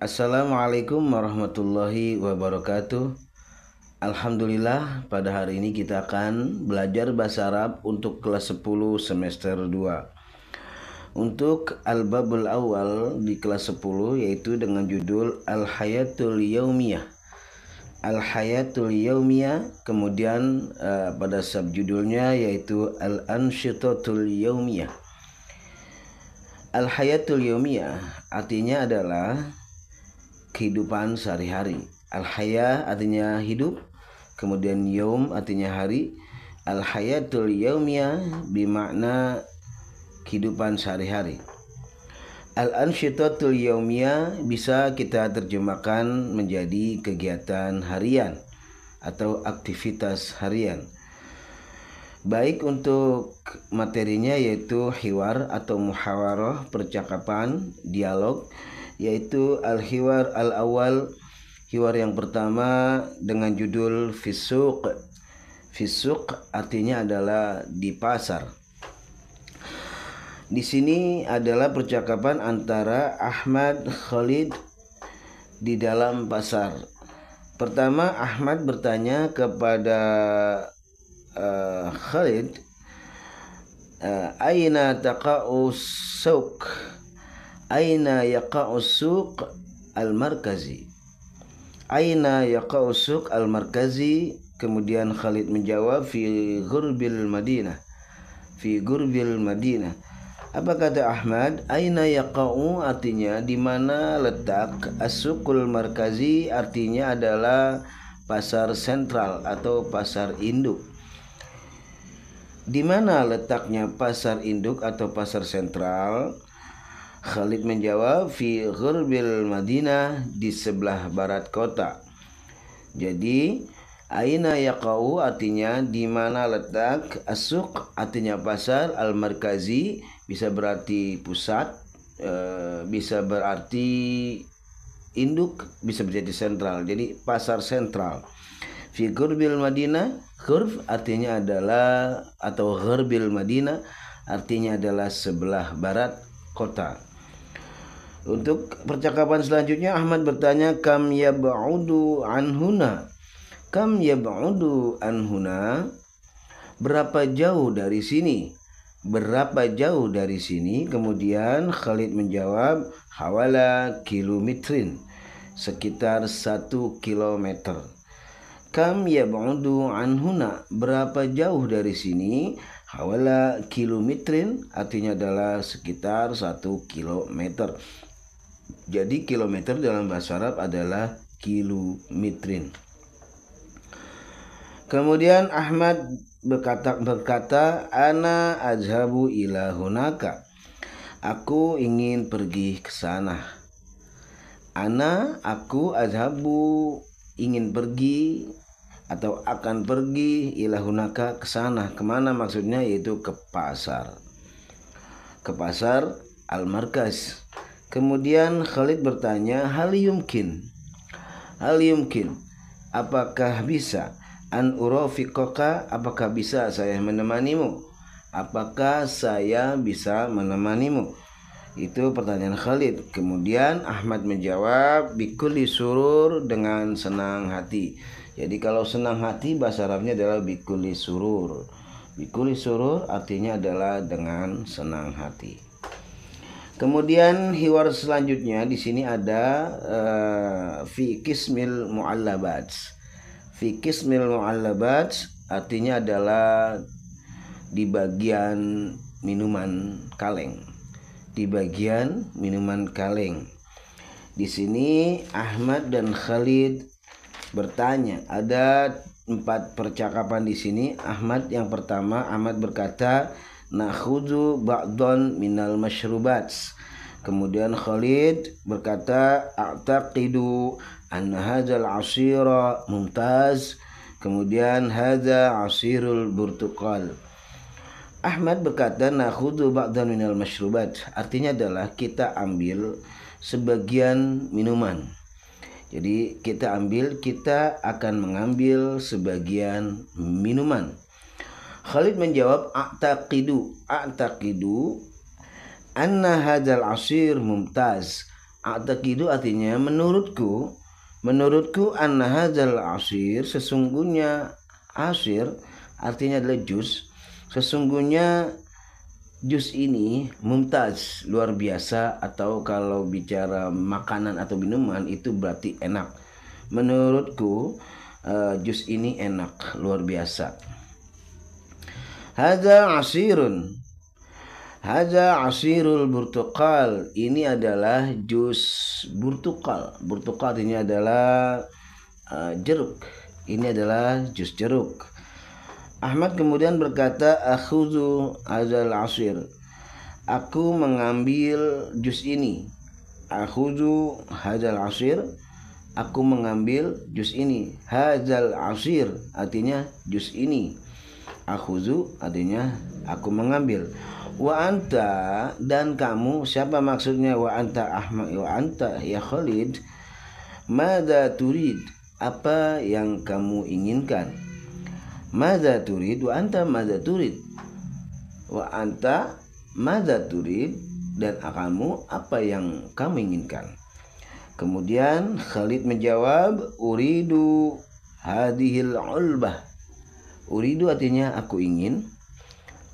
Assalamualaikum warahmatullahi wabarakatuh. Alhamdulillah pada hari ini kita akan belajar bahasa Arab untuk kelas 10 semester 2. Untuk al-babul awal di kelas 10 yaitu dengan judul Al-Hayatul Yaumiyah. Al-Hayatul Yaumiyah kemudian uh, pada subjudulnya yaitu al anshitotul Yaumiyah. Al-Hayatul Yaumiyah artinya adalah kehidupan sehari-hari. Al-haya artinya hidup, kemudian yom artinya hari. Al-hayatul yomia bermakna kehidupan sehari-hari. Al-ansyitatul yomia bisa kita terjemahkan menjadi kegiatan harian atau aktivitas harian. Baik untuk materinya yaitu hiwar atau muhawaroh percakapan, dialog, yaitu al-hiwar al-awal hiwar yang pertama dengan judul fisuk fisuk artinya adalah di pasar di sini adalah percakapan antara Ahmad Khalid di dalam pasar. Pertama Ahmad bertanya kepada uh, Khalid, uh, "Aina taqa'u suq?" aina yaqa'u suq al-markazi aina yaqa'u suq al-markazi kemudian Khalid menjawab fi ghurbil madinah fi ghurbil madinah apa kata Ahmad aina yaqa'u artinya di mana letak asukul markazi artinya adalah pasar sentral atau pasar induk di mana letaknya pasar induk atau pasar sentral Khalid menjawab fi ghurbil Madinah di sebelah barat kota. Jadi aina yaqau artinya di mana letak asuk artinya pasar al markazi bisa berarti pusat e, bisa berarti induk bisa menjadi sentral. Jadi pasar sentral. Fi ghurbil Madinah ghurb artinya adalah atau ghurbil Madinah artinya adalah sebelah barat kota. Untuk percakapan selanjutnya Ahmad bertanya kam yab'udu anhuna. Kam yab'udu anhuna? Berapa jauh dari sini? Berapa jauh dari sini? Kemudian Khalid menjawab hawala kilometrin. Sekitar satu kilometer. Kam yab'udu anhuna? Berapa jauh dari sini? Hawala kilometrin artinya adalah sekitar satu kilometer. Jadi kilometer dalam bahasa Arab adalah kilometrin. Kemudian Ahmad berkata berkata ana azhabu ila hunaka. Aku ingin pergi ke sana. Ana aku azhabu ingin pergi atau akan pergi ilahunaka ke sana. Kemana maksudnya yaitu ke pasar. Ke pasar al-markas Kemudian Khalid bertanya, "Hal yumkin? Hal yumkin? Apakah bisa an urafiqaka? Apakah bisa saya menemanimu? Apakah saya bisa menemanimu?" Itu pertanyaan Khalid. Kemudian Ahmad menjawab, "Bikuli surur dengan senang hati." Jadi kalau senang hati bahasa Arabnya adalah bikuli surur. Bikuli surur artinya adalah dengan senang hati. Kemudian hiwar selanjutnya di sini ada uh, fi kismil muallabat. Fi kismil muallabat artinya adalah di bagian minuman kaleng. Di bagian minuman kaleng. Di sini Ahmad dan Khalid bertanya, ada empat percakapan di sini. Ahmad yang pertama, Ahmad berkata, nakhudu ba'don minal masyrubat kemudian Khalid berkata a'taqidu anna hadzal asira mumtaz kemudian hadza asirul burtuqal Ahmad berkata nakhudu ba'dan minal masyrubat artinya adalah kita ambil sebagian minuman jadi kita ambil kita akan mengambil sebagian minuman Khalid menjawab a'taqidu a'taqidu anna hadzal asir mumtaz a'taqidu artinya menurutku menurutku anna hadzal asir sesungguhnya asir artinya adalah jus sesungguhnya jus ini mumtaz luar biasa atau kalau bicara makanan atau minuman itu berarti enak menurutku uh, eh, jus ini enak luar biasa Haza asirun. Haza asirul burtukal. Ini adalah jus burtukal. Burtukal ini adalah uh, jeruk. Ini adalah jus jeruk. Ahmad kemudian berkata, "Akhuzu hajar asir." Aku mengambil jus ini. Akhuzu hazal asir. Aku mengambil jus ini. Hazal asir artinya jus ini akhuzu artinya aku mengambil wa anta dan kamu siapa maksudnya wa anta Ahmad wa anta ya Khalid mada turid apa yang kamu inginkan mada turid wa anta mada turid wa anta mada turid dan kamu apa yang kamu inginkan kemudian Khalid menjawab uridu hadihil ulbah Uridu artinya aku ingin.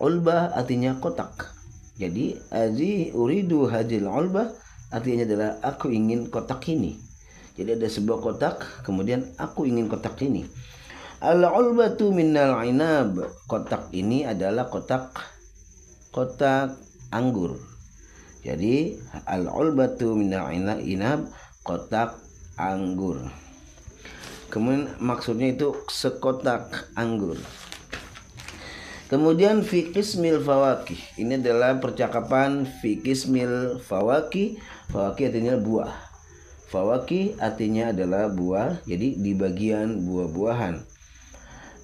Ulba artinya kotak. Jadi azi uridu hadil ulba artinya adalah aku ingin kotak ini. Jadi ada sebuah kotak, kemudian aku ingin kotak ini. Al-ulbatu minnal inab. Kotak ini adalah kotak kotak anggur. Jadi al-ulbatu minnal inab kotak anggur. Kemudian maksudnya itu sekotak anggur. Kemudian fikis mil fawaki. Ini adalah percakapan fikis mil fawaki. Fawaki artinya buah. Fawaki artinya adalah buah. Jadi di bagian buah-buahan.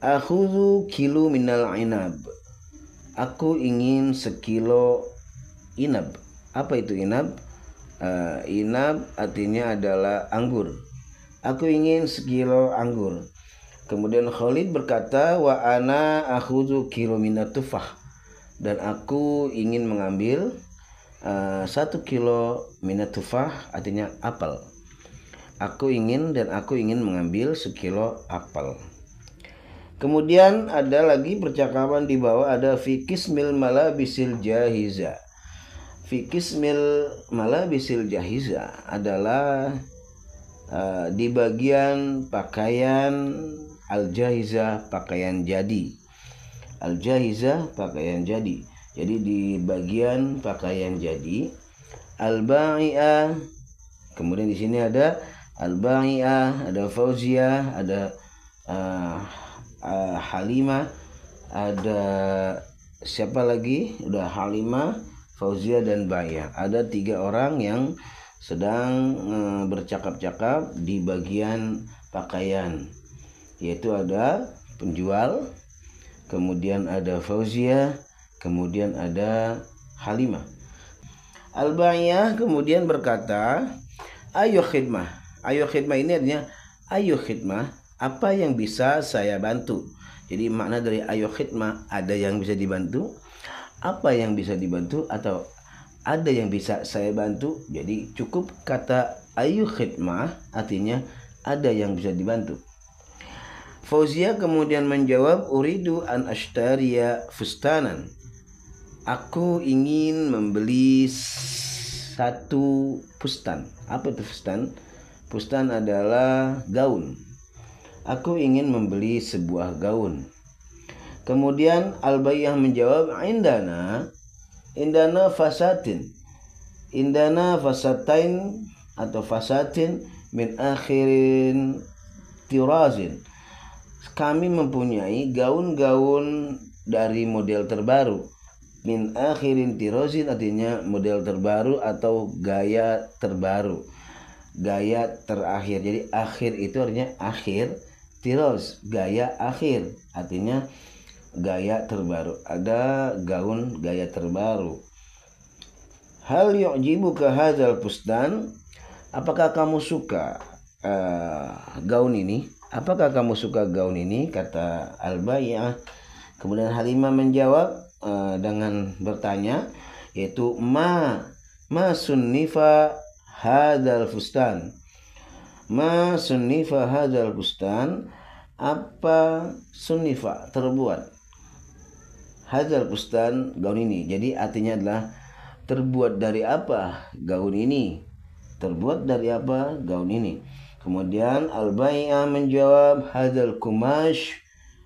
aku kilo minal inab. Aku ingin sekilo inab. Apa itu inab? Uh, inab artinya adalah anggur aku ingin sekilo anggur. Kemudian Khalid berkata, wa ana tu kilo minatufah. Dan aku ingin mengambil uh, satu kilo minatufah, artinya apel. Aku ingin dan aku ingin mengambil sekilo apel. Kemudian ada lagi percakapan di bawah ada fikis fikismil malabisil jahiza. Fikis Fikismil malabisil jahiza adalah Eh, di bagian pakaian al-jahizah pakaian jadi al-jahizah pakaian jadi jadi di bagian pakaian jadi al-ba'i'ah kemudian di sini ada al-ba'i'ah ada fauziah ada uh, uh, halimah ada siapa lagi udah halimah fauziah dan ba'iyah ada tiga orang yang sedang e, bercakap-cakap di bagian pakaian yaitu ada penjual kemudian ada Fauzia kemudian ada Halimah al bayah kemudian berkata ayo khidmah ayo khidmah ini artinya ayo khidmah apa yang bisa saya bantu jadi makna dari ayo khidmah ada yang bisa dibantu apa yang bisa dibantu atau ada yang bisa saya bantu jadi cukup kata ayu khidmah artinya ada yang bisa dibantu Fauzia kemudian menjawab uridu an ashtaria fustanan aku ingin membeli satu fustan apa itu fustan fustan adalah gaun aku ingin membeli sebuah gaun kemudian albayah menjawab indana indana fasatin indana fasatain atau fasatin min akhirin tirazin kami mempunyai gaun-gaun dari model terbaru min akhirin tirazin artinya model terbaru atau gaya terbaru gaya terakhir jadi akhir itu artinya akhir tiroz gaya akhir artinya gaya terbaru ada gaun gaya terbaru hal yu'jibu ke hazal Pustan, apakah kamu suka uh, gaun ini apakah kamu suka gaun ini kata alba ya kemudian Halimah menjawab uh, dengan bertanya yaitu ma ma sunnifa hadal fustan ma sunnifa hadal fustan apa sunnifa terbuat hadzal bustan gaun ini. Jadi artinya adalah terbuat dari apa gaun ini? Terbuat dari apa gaun ini? Kemudian Al-Bai'a menjawab hadzal kumash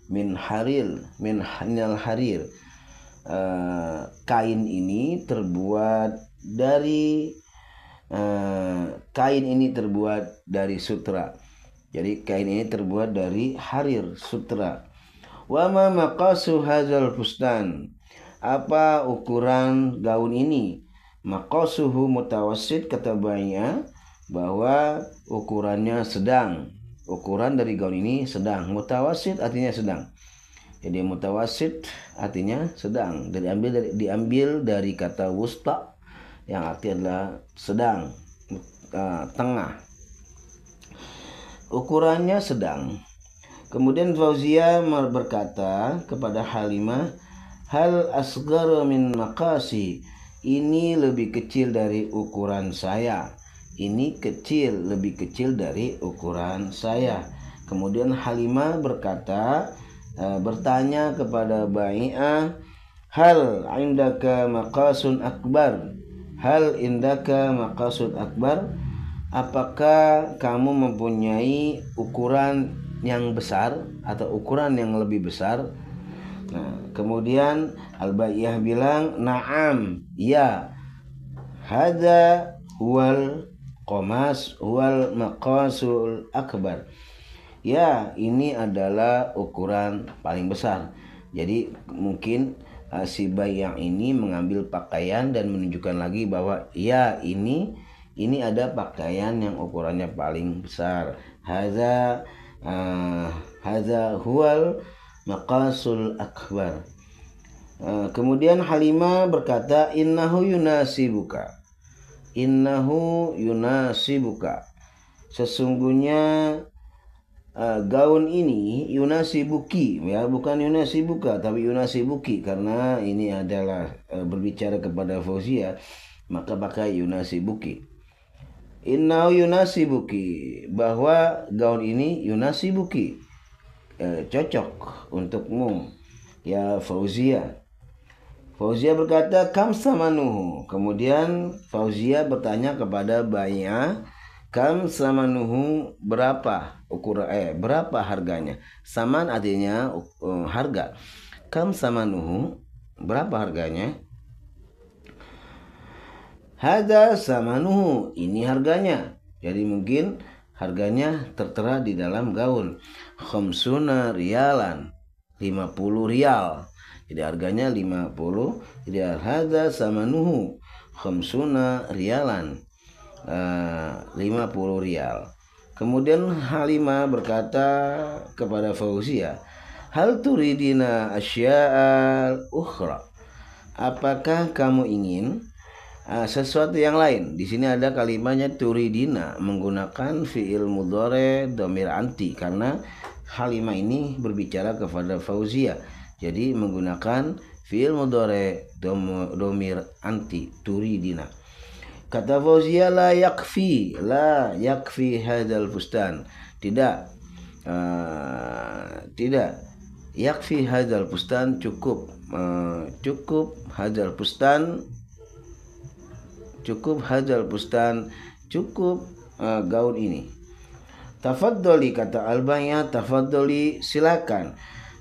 min haril min hanyal harir. Uh, kain ini terbuat dari uh, kain ini terbuat dari sutra. Jadi kain ini terbuat dari harir sutra. Wa ma maqasu hadzal fustan? Apa ukuran gaun ini? Maqasuhu mutawassit kata Baya bahwa ukurannya sedang. Ukuran dari gaun ini sedang. Mutawassit artinya sedang. Jadi mutawasit artinya sedang. Dari ambil dari diambil dari kata wusta yang artinya adalah sedang uh, tengah. Ukurannya sedang. Kemudian Fauzia berkata kepada Halimah, "Hal asgar min makasi." Ini lebih kecil dari ukuran saya. Ini kecil, lebih kecil dari ukuran saya. Kemudian Halimah berkata, e, bertanya kepada Bai'ah, "Hal indaka maqasun akbar?" Hal indaka maqasun akbar? Apakah kamu mempunyai ukuran yang besar atau ukuran yang lebih besar. Nah, kemudian al ba'iyah bilang, "Na'am, ya. Hada wal qomas wal maqasul akbar." Ya, ini adalah ukuran paling besar. Jadi mungkin uh, si bayang ini mengambil pakaian dan menunjukkan lagi bahwa ya ini ini ada pakaian yang ukurannya paling besar. Haza Eh, hadza huwal maqasul akbar eh, kemudian Halimah berkata innahu yunasibuka innahu yunasibuka sesungguhnya uh, gaun ini yunasibuki ya bukan yunasibuka tapi yunasibuki karena ini adalah uh, berbicara kepada Fauzia maka pakai yunasibuki Innau yunasibuki bahwa gaun ini yunasibuki eh, cocok untukmu ya Fauzia. Fauzia berkata kam sama samanuhu. Kemudian Fauzia bertanya kepada Baya kam samanuhu berapa ukuran eh berapa harganya? Saman artinya uh, harga. Kam sama samanuhu berapa harganya? Hada samanuhu, ini harganya. Jadi mungkin harganya tertera di dalam gaun. Khamsuna rialan, 50 rial. Jadi harganya 50 rial. Hada samanuhu, khamsuna rialan. Eh, uh, 50 rial. Kemudian halima berkata kepada Fauzia, ya, "Hal turidina asya'al ukhra?" Apakah kamu ingin Ah, sesuatu yang lain. Di sini ada kalimatnya turidina menggunakan fiil mudore domir anti karena halima ini berbicara kepada Fauzia. Jadi menggunakan fiil mudore dom, domir anti turidina. Kata Fauzia la yakfi, la yakfi hadal bustan Tidak uh, tidak yakfi hadal bustan cukup uh, cukup hadal bustan cukup hadal bustan cukup uh, gaun ini tafaddali kata albanya tafaddali silakan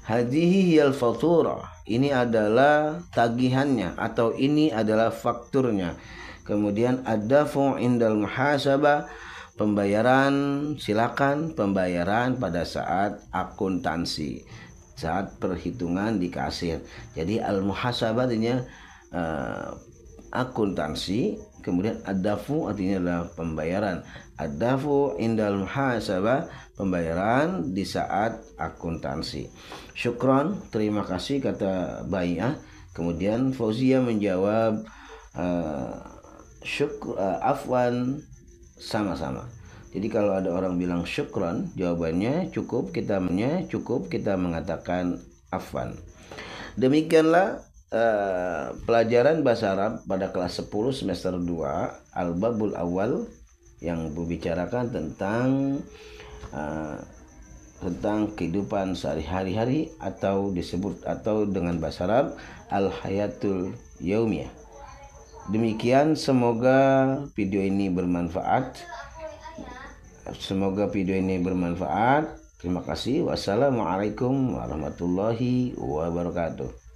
hadihi hiyal fatura ini adalah tagihannya atau ini adalah fakturnya kemudian ada indal muhasabah pembayaran silakan pembayaran pada saat akuntansi saat perhitungan di kasir jadi al muhasabatnya uh, eh, akuntansi kemudian adafu artinya adalah pembayaran adafu indal muhasabah pembayaran di saat akuntansi syukron terima kasih kata bayah kemudian Fauzia menjawab uh, eh, syukur uh, eh, afwan sama-sama jadi kalau ada orang bilang syukron jawabannya cukup kita menye cukup kita mengatakan afwan demikianlah Eh, pelajaran bahasa Arab pada kelas 10 semester 2 Al-Babul Awal yang membicarakan tentang uh, tentang kehidupan sehari-hari atau disebut atau dengan bahasa Arab al-hayatul yaumiyah. Demikian semoga video ini bermanfaat. Semoga video ini bermanfaat. Terima kasih. Wassalamualaikum warahmatullahi wabarakatuh.